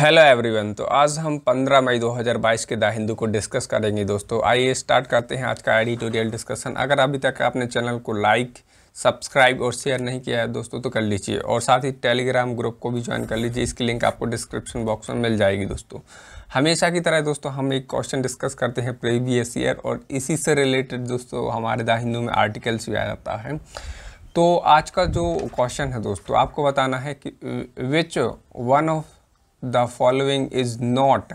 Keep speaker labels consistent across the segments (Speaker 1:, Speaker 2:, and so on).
Speaker 1: hello everyone तो आज हम 15 मई 2022 के द हिंदू को डिस्कस करेंगे दोस्तों आइए स्टार्ट करते हैं आज का एडिटोरियल डिस्कशन अगर अभी तक आपने चैनल को लाइक सब्सक्राइब और शेयर नहीं किया है दोस्तों तो कर लीजिए और साथ ही टेलीग्राम ग्रुप को भी ज्वाइन कर लीजिए इसकी लिंक आपको डिस्क्रिप्शन बॉक्स में मिल जाएगी दोस्तों हमेशा की तरह दोस्तों हम एक क्वेश्चन डिस्कस करते हैं प्रीवियस ईयर और इसी से रिलेटेड दोस्तों हमारे द हिंदू में आर्टिकल्स भी आ जाता है तो आज का जो क्वेश्चन है दोस्तों आपको बताना है कि which one of the following is not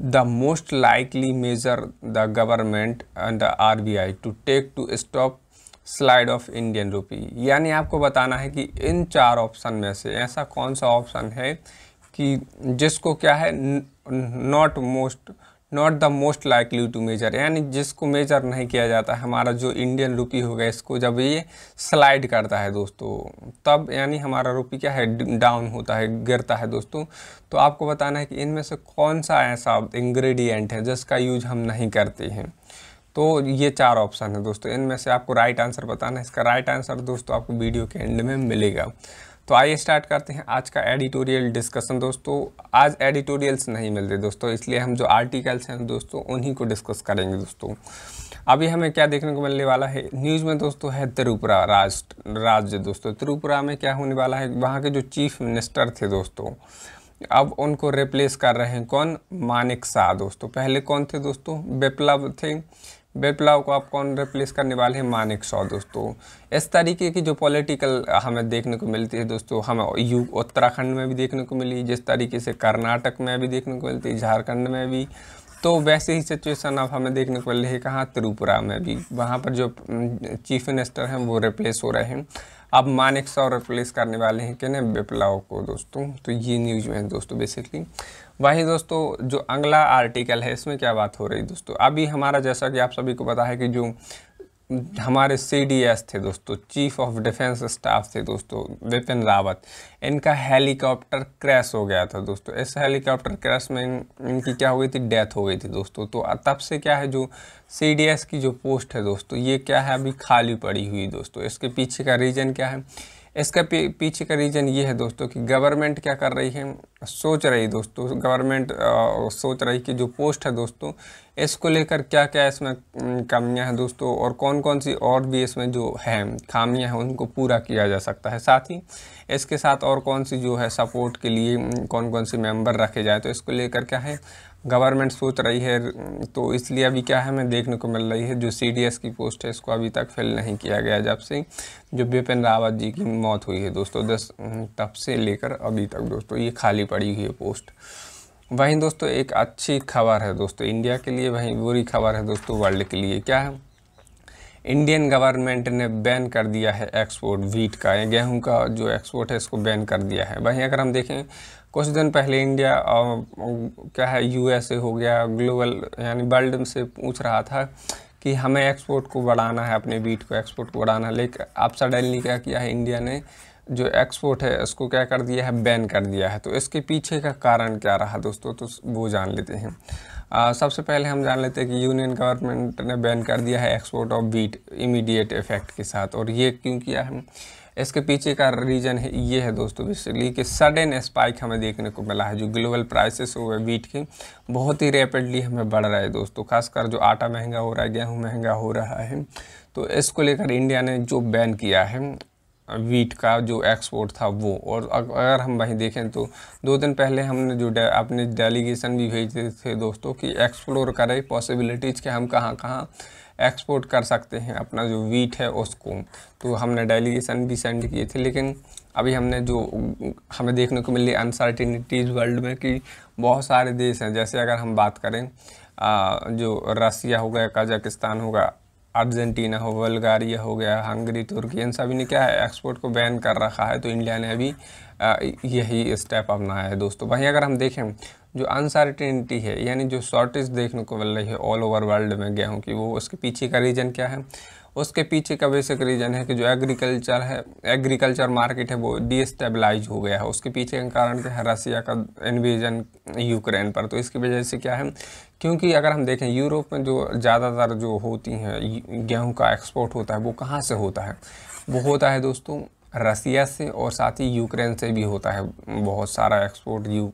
Speaker 1: the most likely measure the government and the R B I to take to stop slide of Indian rupee यानी आपको बताना है कि इन चार ऑप्शन में से ऐसा कौन सा ऑप्शन है कि जिसको क्या है not most not the most likely to measure यानी जिसको मेजर नहीं किया जाता है हमारा जो इंडियन हो होगा इसको जब ये स्लाइड करता है दोस्तों तब यानी हमारा रुपी क्या है डाउन होता है गिरता है दोस्तों तो आपको बताना है कि इनमें से कौन सा ऐसा इंग्रेडिएंट है जिसका यूज हम नहीं करते हैं तो ये चार ऑप्शन है दोस्तों इनमें से आपको राइट आंसर बताना है इसका राइट आंसर दोस्तों आपको वीडियो के एंड में मिलेगा तो आइए स्टार्ट करते हैं आज का एडिटोरियल डिस्कशन दोस्तों आज एडिटोरियल्स नहीं मिलते दोस्तों इसलिए हम जो आर्टिकल्स हैं दोस्तों उन्हीं को डिस्कस करेंगे दोस्तों अभी हमें क्या देखने को मिलने वाला है न्यूज़ में दोस्तों है त्रिपुरा राष्ट्र राज्य दोस्तों त्रिपुरा में क्या होने वाला है वहाँ के जो चीफ मिनिस्टर थे दोस्तों अब उनको रिप्लेस कर रहे हैं कौन मानिक शाह दोस्तों पहले कौन थे दोस्तों विप्लव थे बेपलाव को आप कौन रिप्लेस करने वाले हैं मानिक शॉ दोस्तों इस तरीके की जो पॉलिटिकल हमें देखने को मिलती है दोस्तों हमें यू उत्तराखंड में भी देखने को मिली जिस तरीके से कर्नाटक में भी देखने को मिलती है झारखंड में भी तो वैसे ही सिचुएशन अब हमें देखने को मिल रही है कहाँ त्रिपुरा में भी वहाँ पर जो चीफ मिनिस्टर हैं वो रिप्लेस हो रहे हैं अब मानिक सौ रिप्लेस करने वाले हैं कि ना बिप्लव को दोस्तों तो ये न्यूज में है दोस्तों बेसिकली वही दोस्तों जो अगला आर्टिकल है इसमें क्या बात हो रही है दोस्तों अभी हमारा जैसा कि आप सभी को पता है कि जो हमारे सीडीएस थे दोस्तों चीफ ऑफ डिफेंस स्टाफ थे दोस्तों विपिन रावत इनका हेलीकॉप्टर क्रैश हो गया था दोस्तों इस हेलीकॉप्टर क्रैश में इन, इनकी क्या हो गई थी डेथ हो गई थी दोस्तों तो तब से क्या है जो सीडीएस की जो पोस्ट है दोस्तों ये क्या है अभी खाली पड़ी हुई दोस्तों इसके पीछे का रीज़न क्या है इसका पीछे का रीज़न ये है दोस्तों कि गवर्नमेंट क्या कर रही है सोच रही दोस्तों गवर्नमेंट सोच रही कि जो पोस्ट है दोस्तों इसको लेकर क्या क्या इसमें कमियां हैं दोस्तों और कौन कौन सी और भी इसमें जो है खामियां हैं उनको पूरा किया जा सकता है साथ ही इसके साथ और कौन सी जो है सपोर्ट के लिए कौन कौन से मेम्बर रखे जाए तो इसको लेकर क्या है गवर्नमेंट सोच रही है तो इसलिए अभी क्या है हमें देखने को मिल रही है जो सी की पोस्ट है इसको अभी तक फिल नहीं किया गया जब से जो बिपिन रावत जी की मौत हुई है दोस्तों दस तब से लेकर अभी तक दोस्तों ये खाली पड़ी हुई है पोस्ट वहीं दोस्तों एक अच्छी खबर है दोस्तों इंडिया के लिए वहीं बुरी खबर है दोस्तों वर्ल्ड के लिए क्या है इंडियन गवर्नमेंट ने बैन कर दिया है एक्सपोर्ट वीट का या गेहूं का जो एक्सपोर्ट है इसको बैन कर दिया है वहीं अगर हम देखें कुछ दिन पहले इंडिया आ, क्या है यूएसए हो गया ग्लोबल यानी वर्ल्ड से पूछ रहा था कि हमें एक्सपोर्ट को बढ़ाना है अपने वीट को एक्सपोर्ट को बढ़ाना है लेकिन आप सडनली क्या किया है इंडिया ने जो एक्सपोर्ट है इसको क्या कर दिया है बैन कर दिया है तो इसके पीछे का कारण क्या रहा दोस्तों तो वो जान लेते हैं सबसे पहले हम जान लेते हैं कि यूनियन गवर्नमेंट ने बैन कर दिया है export of wheat immediate effect के साथ और ये क्यों किया है इसके पीछे का रीज़न है ये है दोस्तों बेसिकली कि सडन स्पाइक हमें देखने को मिला है जो ग्लोबल प्राइसेस हुए वीट के बहुत ही रैपिडली हमें बढ़ रहा है दोस्तों खासकर जो आटा महंगा हो रहा है गेहूँ महंगा हो रहा है तो इसको लेकर इंडिया ने जो बैन किया है वीट का जो एक्सपोर्ट था वो और अगर हम वहीं देखें तो दो दिन पहले हमने जो अपने डेलीगेशन भी भेजे थे दोस्तों कि एक्सप्लोर करें पॉसिबिलिटीज़ के हम कहाँ कहाँ एक्सपोर्ट कर सकते हैं अपना जो वीट है उसको तो हमने डेलीगेशन भी सेंड किए थे लेकिन अभी हमने जो हमें देखने को मिली अनसर्टिनिटीज़ वर्ल्ड में कि बहुत सारे देश हैं जैसे अगर हम बात करें आ, जो रसिया हो गया कजाकिस्तान होगा अर्जेंटीना हो बल्गारिया हो गया हंगरी तुर्की इन सभी ने क्या है एक्सपोर्ट को बैन कर रखा है तो इंडिया ने अभी यही स्टेप अपनाया है दोस्तों वहीं अगर हम देखें जो अनसर्टेनिटी है यानी जो शॉर्टेज देखने को मिल रही है ऑल ओवर वर्ल्ड में गेहूँ की वो उसके पीछे का रीज़न क्या है उसके पीछे का बेसिक रीज़न है कि जो एग्रीकल्चर है एग्रीकल्चर मार्केट है वो डिस्टेबलाइज हो गया है उसके पीछे का कारण क्या है रसिया का इन्वेजन यूक्रेन पर तो इसकी वजह से क्या है क्योंकि अगर हम देखें यूरोप में जो ज़्यादातर जो होती हैं गेहूँ का एक्सपोर्ट होता है वो कहाँ से होता है वो होता है दोस्तों रसिया से और साथ ही यूक्रेन से भी होता है बहुत सारा एक्सपोर्ट यू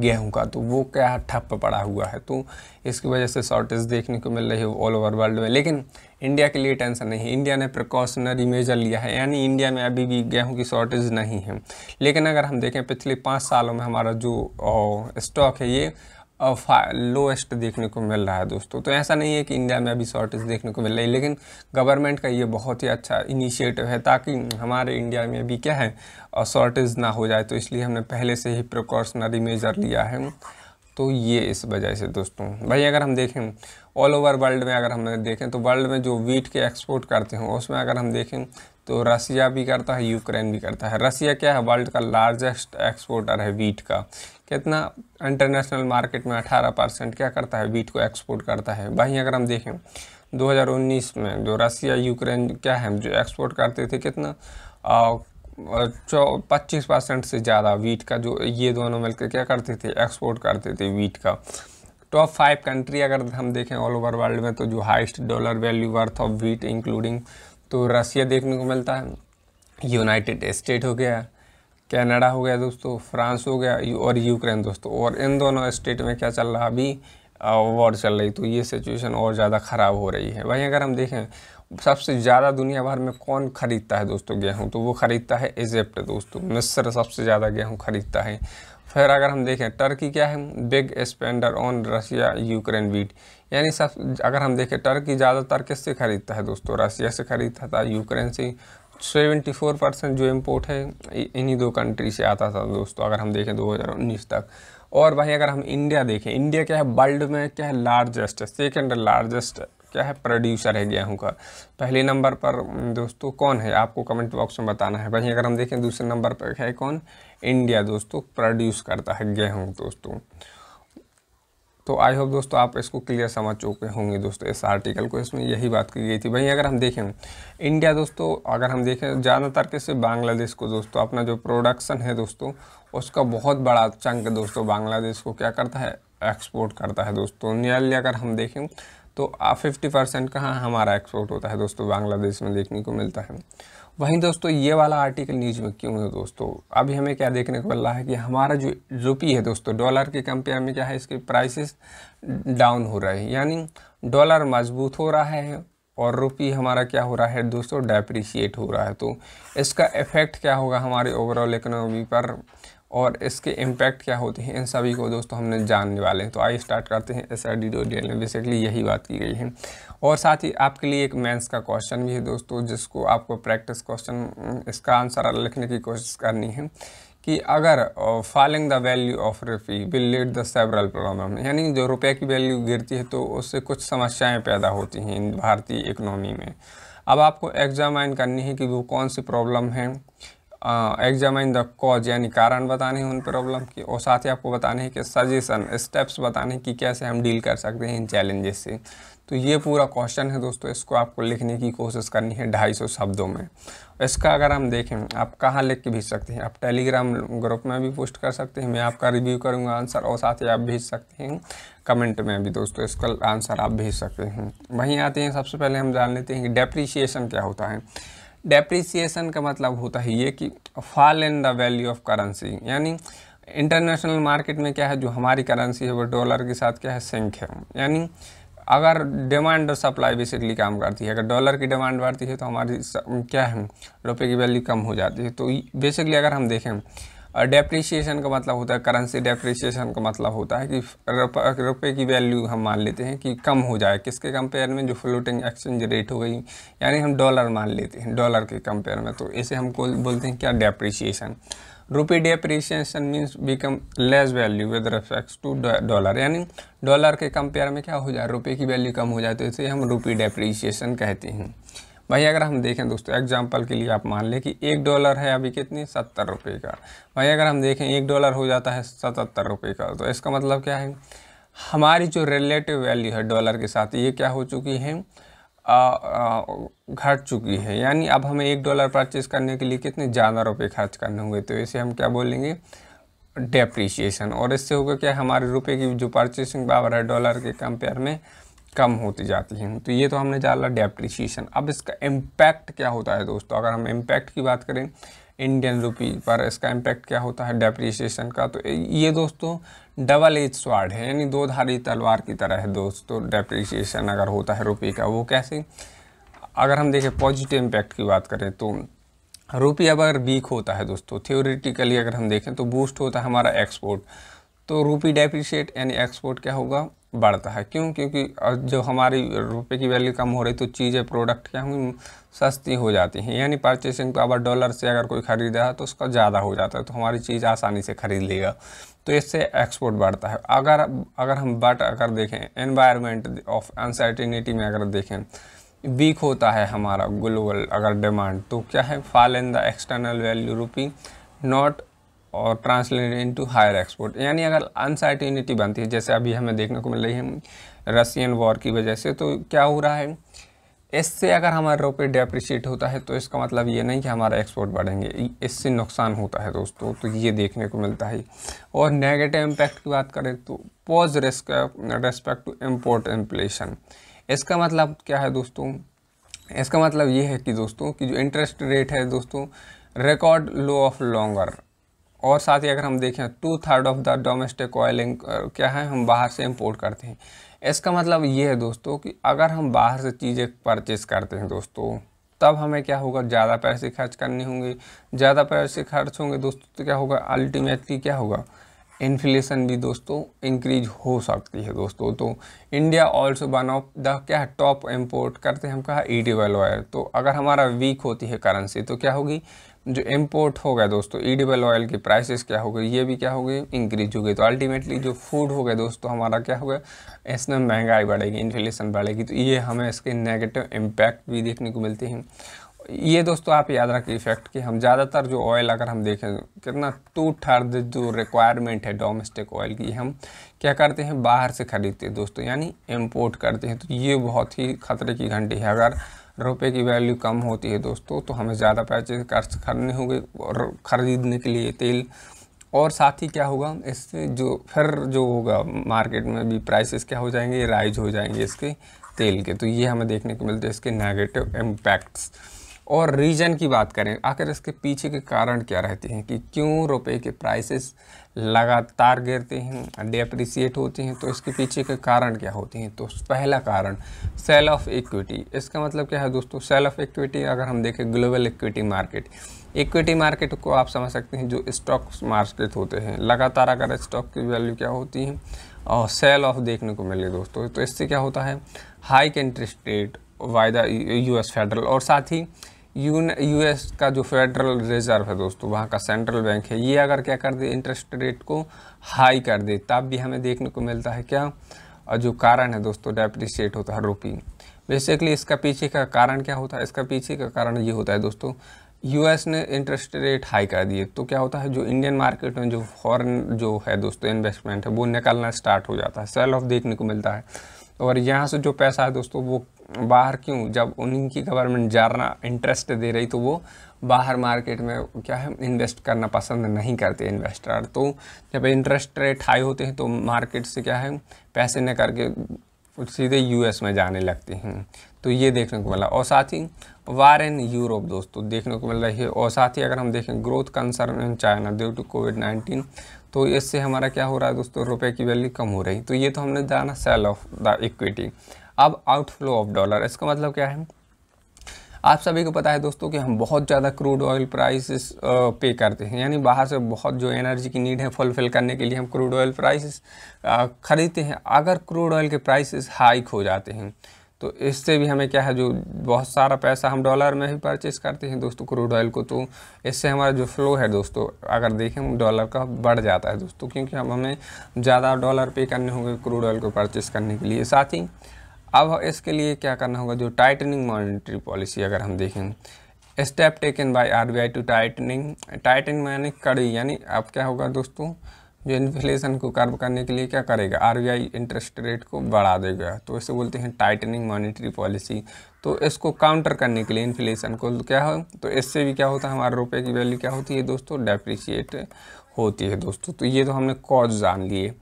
Speaker 1: गेहूं का तो वो क्या ठप पड़ा हुआ है तो इसकी वजह से शॉर्टेज देखने को मिल रही है ऑल ओवर वर्ल्ड में लेकिन इंडिया के लिए टेंशन नहीं इंडिया ने प्रिकॉशनरी मेजर लिया है यानी इंडिया में अभी भी गेहूं की शॉर्टेज नहीं है लेकिन अगर हम देखें पिछले पाँच सालों में हमारा जो स्टॉक है ये लोएस्ट देखने को मिल रहा है दोस्तों तो ऐसा नहीं है कि इंडिया में अभी शॉर्टेज देखने को मिल रही है लेकिन गवर्नमेंट का ये बहुत ही अच्छा इनिशिएटिव है ताकि हमारे इंडिया में भी क्या है और शॉर्टेज ना हो जाए तो इसलिए हमने पहले से ही प्रिकॉशनरी मेजर लिया है तो ये इस वजह से दोस्तों भाई अगर हम देखें ऑल ओवर वर्ल्ड में अगर हम देखें तो वर्ल्ड में जो वीट के एक्सपोर्ट करते हैं उसमें अगर हम देखें तो रसिया भी करता है यूक्रेन भी करता है रसिया क्या है वर्ल्ड का लार्जेस्ट एक्सपोर्टर है वीट का कितना इंटरनेशनल मार्केट में 18 परसेंट क्या करता है वीट को एक्सपोर्ट करता है वहीं अगर हम देखें 2019 में जो रसिया यूक्रेन क्या है जो एक्सपोर्ट करते थे कितना चौ पच्चीस परसेंट से ज़्यादा वीट का जो ये दोनों मिलकर क्या करते थे एक्सपोर्ट करते थे वीट का टॉप फाइव कंट्री अगर हम देखें ऑल ओवर वर्ल्ड में तो जो highest dollar value worth of wheat including तो रसिया देखने को मिलता है यूनाइटेड स्टेट हो गया कनाडा हो गया दोस्तों फ्रांस हो गया और यूक्रेन दोस्तों और इन दोनों स्टेट में क्या चल रहा अभी वॉर चल रही तो ये सिचुएशन और ज़्यादा ख़राब हो रही है वहीं अगर हम देखें सबसे ज़्यादा दुनिया भर में कौन ख़रीदता है दोस्तों गेहूँ तो वो ख़रीदता है इजिप्ट दोस्तों मिस्र सबसे ज़्यादा गेहूँ ख़रीदता है फिर अगर हम देखें टर्की क्या है big spender on Russia Ukraine wheat यानी सब अगर हम देखें टर्की ज़्यादातर किससे खरीदता है दोस्तों रशिया से खरीदता था यूक्रेन से सेवेंटी फोर परसेंट जो इम्पोर्ट है इन्हीं दो कंट्री से आता था दोस्तों अगर हम देखें 2019 तक और भाई अगर हम इंडिया देखें इंडिया क्या है वर्ल्ड में क्या है लार्जेस्ट सेकेंड लार्जेस्ट क्या है प्रोड्यूसर है गेहूँ का पहले नंबर पर दोस्तों कौन है आपको कमेंट बॉक्स में बताना है वहीं अगर हम देखें दूसरे नंबर पर है कौन इंडिया दोस्तों प्रोड्यूस करता है गेहूँ दोस्तों तो आई होप दोस्तों आप इसको क्लियर समझ चुके होंगे दोस्तों इस आर्टिकल को इसमें यही बात की गई थी वहीं अगर हम देखें इंडिया दोस्तों अगर हम देखें ज़्यादातर के से बांग्लादेश को दोस्तों अपना जो प्रोडक्शन है दोस्तों उसका बहुत बड़ा चंक दोस्तों बांग्लादेश को क्या करता है एक्सपोर्ट करता है दोस्तों नियरली अगर हम देखें तो फिफ्टी परसेंट कहाँ हमारा एक्सपोर्ट होता है दोस्तों बांग्लादेश में देखने को मिलता है वहीं दोस्तों ये वाला आर्टिकल न्यूज में क्यों है दोस्तों अभी हमें क्या देखने को मिल रहा है कि हमारा जो रुपी है दोस्तों डॉलर के कंपेयर में क्या है इसके प्राइसेस डाउन हो रहे हैं यानी डॉलर मजबूत हो रहा है और रुपी हमारा क्या हो रहा है दोस्तों डेप्रिशिएट हो रहा है तो इसका इफेक्ट क्या होगा हमारे ओवरऑल इकोनॉमी पर और इसके इम्पैक्ट क्या होते हैं इन सभी को दोस्तों हमने जानने वाले हैं तो आइए स्टार्ट करते हैं एस आर डी डो डी एल में बेसिकली यही बात की गई है और साथ ही आपके लिए एक मेंस का क्वेश्चन भी है दोस्तों जिसको आपको प्रैक्टिस क्वेश्चन इसका आंसर लिखने की कोशिश करनी है कि अगर falling the value of rupee will lead the several problem यानी जो रुपये की वैल्यू गिरती है तो उससे कुछ समस्याएँ पैदा होती हैं भारतीय इकनॉमी में अब आपको एग्जामाइन करनी है कि वो कौन सी प्रॉब्लम है एग्जामिन द कॉज यानी कारण बताने हैं उन प्रॉब्लम की और साथ ही आपको बताने हैं कि सजेशन स्टेप्स बताने हैं कि कैसे हम डील कर सकते हैं इन चैलेंजेस से तो ये पूरा क्वेश्चन है दोस्तों इसको आपको लिखने की कोशिश करनी है ढाई सौ शब्दों में इसका अगर हम देखें आप कहाँ लिख के भेज सकते हैं आप टेलीग्राम ग्रुप में भी पोस्ट कर सकते हैं मैं आपका रिव्यू करूँगा आंसर और साथ ही आप भेज सकते हैं कमेंट में भी दोस्तों इसका आंसर आप भेज सकते हैं वहीं आते हैं सबसे पहले हम जान लेते हैं कि डेप्रीशिएशन क्या होता है डेप्रिसिएशन का मतलब होता है ये कि fall in the value of currency यानी इंटरनेशनल मार्केट में क्या है जो हमारी करेंसी है वो डॉलर के साथ क्या है सिंक है यानी अगर डिमांड और सप्लाई बेसिकली काम करती है अगर डॉलर की डिमांड बढ़ती है तो हमारी क्या है रुपये की वैल्यू कम हो जाती है तो बेसिकली अगर हम देखें डेप्रिसिएशन का मतलब होता है करेंसी डेप्रिसिएशन का मतलब होता है कि रुपये की वैल्यू हम मान लेते हैं कि कम हो जाए किसके कंपेयर में जो फ्लोटिंग एक्सचेंज रेट हो गई यानी हम डॉलर मान लेते हैं डॉलर के कंपेयर में तो इसे हम बोलते हैं क्या depreciation rupee depreciation means become less value with respect to dollar यानी डॉलर के कंपेयर में क्या हो जाए रुपये की वैल्यू कम हो जाए तो इसे हम रुपी डेप्रिसिएशन कहते हैं भाई अगर हम देखें दोस्तों एग्जाम्पल के लिए आप मान लें कि एक डॉलर है अभी कितनी सत्तर रुपये का भाई अगर हम देखें एक डॉलर हो जाता है सतहत्तर रुपये का तो इसका मतलब क्या है हमारी जो रिलेटिव वैल्यू है डॉलर के साथ ये क्या हो चुकी है घट चुकी है यानी अब हमें एक डॉलर परचेज़ करने के लिए कितने ज़्यादा रुपये खर्च करने होंगे तो इसे हम क्या बोलेंगे डेप्रीशिएशन और इससे होगा क्या हमारे रुपये की जो परचेसिंग पावर है डॉलर के कंपेयर में कम होती जाती हैं तो ये तो हमने जान ला डेप्रिसिएशन अब इसका इम्पैक्ट क्या होता है दोस्तों अगर हम इम्पैक्ट की बात करें इंडियन रुपी पर इसका इम्पैक्ट क्या होता है डेप्रिसिएशन का तो ये दोस्तों डबल एज स्वाड है यानी दो धारी तलवार की तरह है दोस्तों डेप्रिसिएशन अगर होता है रुपये का वो कैसे अगर हम देखें पॉजिटिव इम्पैक्ट की बात करें तो रुपये अगर वीक होता है दोस्तों थियोरिटिकली अगर हम देखें तो बूस्ट होता है हमारा एक्सपोर्ट तो रुपी डेप्रिशिएट यानी एक्सपोर्ट क्या होगा बढ़ता है क्यों क्योंकि जो हमारी रुपए की वैल्यू कम हो रही तो चीज़ें प्रोडक्ट क्या होंगी सस्ती हो जाती हैं यानी परचेसिंग पावर डॉलर से अगर कोई ख़रीदा है हाँ, तो उसका ज़्यादा हो जाता है तो हमारी चीज़ आसानी से ख़रीद लेगा तो इससे एक्सपोर्ट बढ़ता है अगर अगर हम बट अगर देखें एनवायरमेंट ऑफ अनसर्टिनिटी में अगर देखें वीक होता है हमारा ग्लोबल अगर डिमांड तो क्या है fall in the external value rupee not और ट्रांसलेट इनटू हायर एक्सपोर्ट यानी अगर अनसर्टिनिटी बनती है जैसे अभी हमें देखने को मिल रही है रसियन वॉर की वजह से तो क्या हो रहा है इससे अगर हमारा रुपये डेप्रिशिएट होता है तो इसका मतलब ये नहीं कि हमारा एक्सपोर्ट बढ़ेंगे इससे नुकसान होता है दोस्तों तो ये देखने को मिलता है और नेगेटिव इम्पैक्ट की बात करें तो pose risk respect to import inflation इसका मतलब क्या है दोस्तों इसका मतलब ये है कि दोस्तों कि जो इंटरेस्ट रेट है दोस्तों रिकॉर्ड लो ऑफ लॉन्गर और साथ ही अगर हम देखें two third of the domestic oil क्या है हम बाहर से इम्पोर्ट करते हैं इसका मतलब ये है दोस्तों कि अगर हम बाहर से चीज़ें परचेज करते हैं दोस्तों तब हमें क्या होगा ज़्यादा पैसे खर्च करने होंगे ज़्यादा पैसे खर्च होंगे दोस्तों तो क्या होगा अल्टीमेटली क्या होगा इन्फ्लेशन भी दोस्तों इंक्रीज हो सकती है दोस्तों तो India also one of the क्या है टॉप इम्पोर्ट करते हैं हम कहा ईटेबल ऑयल तो अगर हमारा वीक होती है करेंसी तो क्या होगी जो इम्पोर्ट हो गया दोस्तों ईडेबल ऑयल की प्राइसेस क्या हो गई ये भी क्या हो गई इंक्रीज हो गई तो अल्टीमेटली जो फूड हो गया दोस्तों हमारा क्या होगा इसमें महंगाई बढ़ेगी इन्फ्लेशन बढ़ेगी तो ये हमें इसके नेगेटिव इम्पैक्ट भी देखने को मिलते हैं ये दोस्तों आप याद रखें इफेक्ट कि हम ज़्यादातर जो ऑयल अगर हम देखें कितना टू थर्ड जो रिक्वायरमेंट है डोमेस्टिक ऑयल की हम क्या करते हैं बाहर से ख़रीदते हैं दोस्तों यानी इम्पोर्ट करते हैं तो ये बहुत ही खतरे की घंटी है अगर रुपये की वैल्यू कम होती है दोस्तों तो हमें ज़्यादा पैसे खर्च करने होंगे और ख़रीदने के लिए तेल और साथ ही क्या होगा इससे जो फिर जो होगा मार्केट में भी प्राइसेस क्या हो जाएंगे राइज हो जाएंगे इसके तेल के तो ये हमें देखने को मिलते हैं इसके नेगेटिव इम्पैक्ट्स और रीजन की बात करें आखिर इसके पीछे के कारण क्या रहते हैं कि क्यों रुपए के प्राइसेस लगातार गिरते हैं डेप्रिसिएट होते हैं तो इसके पीछे के कारण क्या होते हैं तो पहला कारण सेल ऑफ इक्विटी इसका मतलब क्या है दोस्तों सेल ऑफ इक्विटी अगर हम देखें global equity market equity market को आप समझ सकते हैं जो स्टॉक्स मार्केट होते हैं लगातार अगर स्टॉक की वैल्यू क्या होती है और सेल ऑफ देखने को मिले दोस्तों तो इससे क्या होता है हाइक इंटरेस्ट रेट वायदा यूएस फेडरल और साथ ही यू एस का जो फेडरल रिजर्व है दोस्तों वहाँ का सेंट्रल बैंक है ये अगर क्या कर दे इंटरेस्ट रेट को हाई कर दे तब भी हमें देखने को मिलता है क्या और जो कारण है दोस्तों डेप्रिशिएट होता है रुपी बेसिकली इसका पीछे का कारण क्या होता है इसका पीछे का कारण ये होता है दोस्तों यूएस ने इंटरेस्ट रेट हाई कर दिए तो क्या होता है जो इंडियन मार्केट में जो फॉरेन जो है दोस्तों इन्वेस्टमेंट है वो निकलना स्टार्ट हो जाता है सेल ऑफ देखने को मिलता है और यहाँ से जो पैसा है दोस्तों वो बाहर क्यों जब उन्हीं की गवर्नमेंट जाना इंटरेस्ट दे रही तो वो बाहर मार्केट में क्या है इन्वेस्ट करना पसंद नहीं करते इन्वेस्टर तो जब इंटरेस्ट रेट हाई होते हैं तो मार्केट से क्या है पैसे न करके सीधे यूएस में जाने लगते हैं तो ये देखने को मिला और साथ ही वार इन यूरोप दोस्तों देखने को मिल रही है और साथ ही अगर हम देखें growth concern in China due to COVID nineteen तो इससे हमारा क्या हो रहा है दोस्तों रुपए की वैल्यू कम हो रही तो ये तो हमने जाना सेल ऑफ द इक्विटी अब आउटफ्लो ऑफ डॉलर इसका मतलब क्या है आप सभी को पता है दोस्तों कि हम बहुत ज़्यादा क्रूड ऑयल प्राइसेस पे करते हैं यानी बाहर से बहुत जो एनर्जी की नीड है फुलफिल करने के लिए हम क्रूड ऑयल प्राइसेस ख़रीदते हैं अगर क्रूड ऑयल के प्राइसेस हाइक हो जाते हैं तो इससे भी हमें क्या है जो बहुत सारा पैसा हम डॉलर में ही परचेज़ करते हैं दोस्तों क्रूड ऑयल को तो इससे हमारा जो फ्लो है दोस्तों अगर देखें डॉलर का बढ़ जाता है दोस्तों क्योंकि हम हमें ज़्यादा डॉलर पे करने होंगे क्रूड ऑयल को परचेज़ करने के लिए साथ ही अब इसके लिए क्या करना होगा जो टाइटनिंग मॉनिटरी पॉलिसी अगर हम देखें step taken by RBI to tightening tightening यानी कड़ी यानी अब क्या होगा दोस्तों जो इन्फ्लेशन को कर्व करने के लिए क्या करेगा आरबीआई इंटरेस्ट रेट को बढ़ा देगा तो इसे बोलते हैं टाइटनिंग मॉनिटरी पॉलिसी तो इसको काउंटर करने के लिए इन्फ्लेशन को क्या हो तो इससे भी क्या होता है हमारे रुपये की वैल्यू क्या होती है दोस्तों डेप्रिशिएट होती है दोस्तों तो ये तो हमने कॉज जान लिए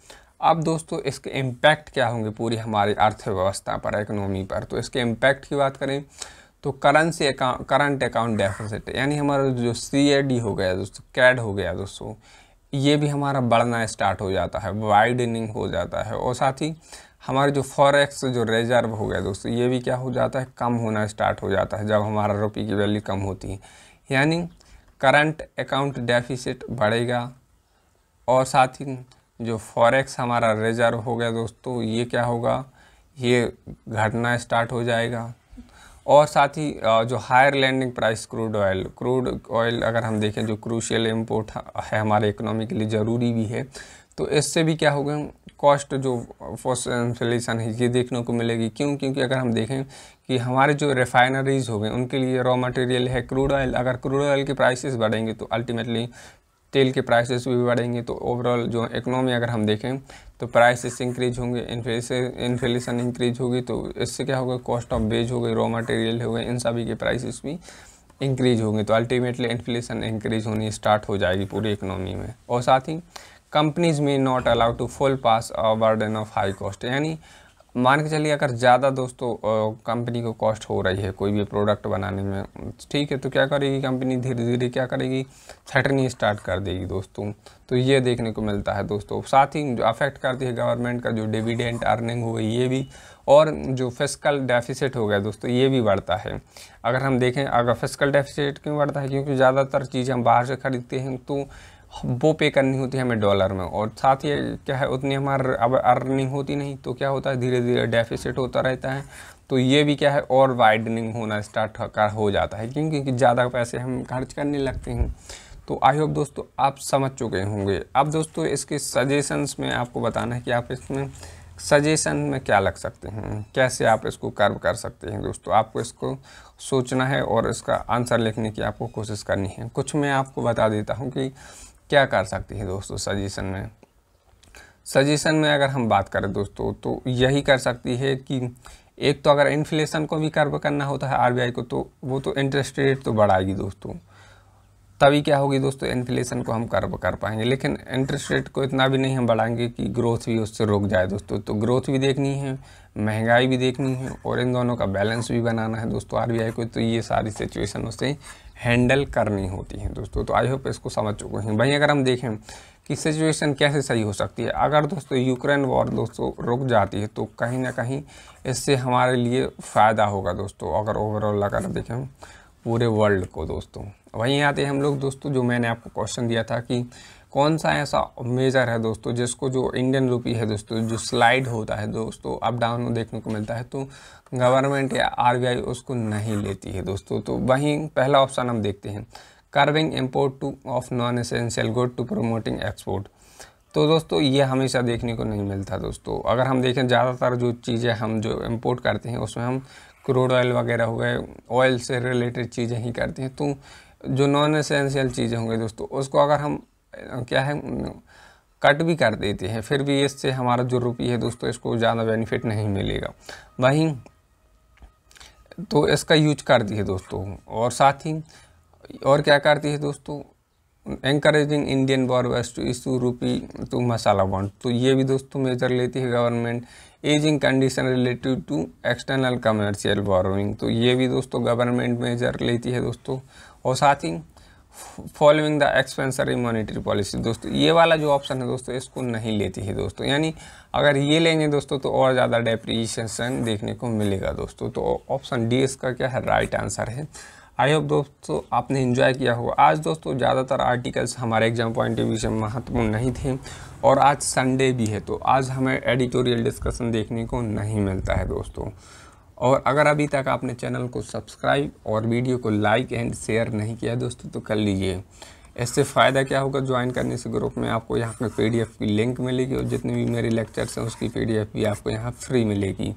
Speaker 1: अब दोस्तों इसके इम्पैक्ट क्या होंगे पूरी हमारी अर्थव्यवस्था पर इकोनॉमी पर तो इसके इम्पैक्ट की बात करें तो currency account current account deficit यानी हमारा जो सी ए डी हो गया दोस्तों कैड हो गया दोस्तों ये भी हमारा बढ़ना स्टार्ट हो जाता है वाइडनिंग हो जाता है और साथ ही हमारे जो फॉरेक्स जो रिजर्व हो गया दोस्तों ये भी क्या हो जाता है कम होना स्टार्ट हो जाता है जब हमारा रुपये की वैल्यू कम होती है यानी करंट अकाउंट डेफिसिट बढ़ेगा और साथ ही जो फॉरेक्स हमारा रिजर्व हो गया दोस्तों ये क्या होगा ये घटना स्टार्ट हो जाएगा और साथ ही जो higher landing price crude oil crude oil अगर हम देखें जो क्रूशियल इम्पोर्ट है हमारे इकोनॉमी के लिए ज़रूरी भी है तो इससे भी क्या होगा कॉस्ट जो फोस्ट इन्फ्लेशन है ये देखने को मिलेगी क्यों क्योंकि अगर हम देखें कि हमारे जो रिफाइनरीज़ हो गए उनके लिए रॉ मटेरियल है क्रूड ऑयल अगर क्रूड ऑयल की प्राइसेस बढ़ेंगे तो अल्टीमेटली तेल के प्राइसेस भी बढ़ेंगे तो ओवरऑल जो इकोनॉमी अगर हम देखें तो प्राइसेस इंक्रीज होंगे इन्फ्लेशन इंक्रीज होगी तो इससे क्या होगा कॉस्ट ऑफ बेज हो गई रॉ मटेरियल हो गए इन सभी के प्राइसेस भी इंक्रीज होंगे तो अल्टीमेटली इन्फ्लेशन इंक्रीज होनी स्टार्ट हो जाएगी पूरी इकोनॉमी में और साथ ही कंपनीज में not allowed to full pass a burden of high cost यानी मान के चलिए अगर ज़्यादा दोस्तों कंपनी को कॉस्ट हो रही है कोई भी प्रोडक्ट बनाने में ठीक है तो क्या करेगी कंपनी धीरे धीरे क्या करेगी छटनी स्टार्ट कर देगी दोस्तों तो ये देखने को मिलता है दोस्तों साथ ही जो अफेक्ट करती है गवर्नमेंट का जो डिविडेंट अर्निंग हो गई ये भी और जो फिजिकल डेफिसिट हो गया दोस्तों ये भी बढ़ता है अगर हम देखें अगर फिजिकल डेफिसिट क्यों बढ़ता है क्योंकि ज़्यादातर चीज़ हम बाहर से ख़रीदते हैं तो वो पे करनी होती है हमें डॉलर में और साथ ही क्या है उतनी हमारे अब अर्निंग होती नहीं तो क्या होता है धीरे धीरे डेफिसिट होता रहता है तो ये भी क्या है और वाइडनिंग होना स्टार्ट कर हो जाता है क्योंकि ज़्यादा पैसे हम खर्च करने लगते हैं तो आई होप दोस्तों आप समझ चुके होंगे अब दोस्तों इसके सजेशंस में आपको बताना है कि आप इसमें सजेशन में क्या लग सकते हैं कैसे आप इसको कर्व कर सकते हैं दोस्तों आपको इसको सोचना है और इसका आंसर लिखने की आपको कोशिश करनी है कुछ मैं आपको बता देता हूँ कि क्या कर सकती है दोस्तों सजेशन में सजेशन में अगर हम बात करें दोस्तों तो यही कर सकती है कि एक तो अगर इन्फ्लेशन को भी कर्व करना होता है आरबीआई को तो वो तो इंटरेस्ट रेट तो बढ़ाएगी दोस्तों तभी क्या होगी दोस्तों इन्फ्लेशन को हम कर्व कर पाएंगे लेकिन इंटरेस्ट रेट को इतना भी नहीं हम बढ़ाएंगे कि ग्रोथ भी उससे रुक जाए दोस्तों तो ग्रोथ भी देखनी है महंगाई भी देखनी है और इन दोनों का बैलेंस भी बनाना है दोस्तों आर को तो ये सारी सिचुएशन उससे हैंडल करनी होती हैं दोस्तों तो आई होप इसको समझ चुके हैं वहीं अगर हम देखें कि सिचुएशन कैसे सही हो सकती है अगर दोस्तों यूक्रेन वॉर दोस्तों रुक जाती है तो कहीं ना कहीं इससे हमारे लिए फ़ायदा होगा दोस्तों अगर ओवरऑल अगर देखें पूरे वर्ल्ड को दोस्तों वहीं आते हैं हम लोग दोस्तों जो मैंने आपको क्वेश्चन दिया था कि कौन सा ऐसा मेज़र है दोस्तों जिसको जो इंडियन रूपी है दोस्तों जो स्लाइड होता है दोस्तों अप डाउन देखने को मिलता है तो गवर्नमेंट या आरबीआई उसको नहीं लेती है दोस्तों तो वहीं पहला ऑप्शन हम देखते हैं curbing import to of non essential good to promoting export तो दोस्तों ये हमेशा देखने को नहीं मिलता दोस्तों अगर हम देखें ज़्यादातर जो चीज़ें हम जो इम्पोर्ट करते हैं उसमें हम क्रूड ऑयल वगैरह हो गए ऑयल से रिलेटेड चीज़ें ही करते हैं तो जो नॉन एसेंशियल चीज़ें होंगे दोस्तों उसको अगर हम क्या है कट भी कर देते हैं फिर भी इससे हमारा जो रुपये है दोस्तों इसको ज़्यादा बेनिफिट नहीं मिलेगा वहीं तो इसका यूज करती है दोस्तों और साथ ही और क्या करती है दोस्तों encouraging Indian borrowers to issue rupee to masala bond तो ये भी दोस्तों मेजर लेती है government easing condition relative to external commercial borrowing तो ये भी दोस्तों गवर्नमेंट मेजर लेती है दोस्तों और साथ ही following the expansionary monetary policy दोस्तों ये वाला जो ऑप्शन है दोस्तों इसको नहीं लेती है दोस्तों यानी अगर ये लेंगे दोस्तों तो और ज़्यादा डेप्रिसिएशन देखने को मिलेगा दोस्तों तो ऑप्शन डी इसका क्या है राइट आंसर है आई होप दोस्तों आपने इन्जॉय किया होगा आज दोस्तों ज़्यादातर आर्टिकल्स हमारे एग्जाम पॉइंट ऑफ व्यू से महत्वपूर्ण नहीं थे और आज संडे भी है तो आज हमें एडिटोरियल डिस्कशन देखने को नहीं मिलता है दोस्तों और अगर अभी तक आपने चैनल को सब्सक्राइब और वीडियो को लाइक एंड शेयर नहीं किया दोस्तों तो कर लीजिए इससे फ़ायदा क्या होगा ज्वाइन करने से ग्रुप में आपको यहाँ पर पी की लिंक मिलेगी और जितने भी मेरे लेक्चर्स हैं उसकी पी भी आपको यहाँ फ्री मिलेगी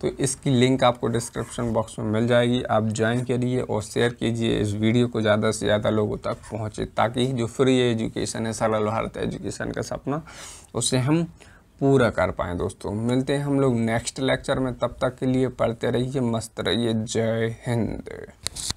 Speaker 1: तो इसकी लिंक आपको डिस्क्रिप्शन बॉक्स में मिल जाएगी आप ज्वाइन करिए और शेयर कीजिए इस वीडियो को ज़्यादा से ज़्यादा लोगों तक पहुँचे ताकि जो फ्री एजुकेशन है सरल भारत एजुकेशन का सपना उसे हम पूरा कर पाएँ दोस्तों मिलते हैं हम लोग नेक्स्ट लेक्चर में तब तक के लिए पढ़ते रहिए मस्त रहिए जय हिंद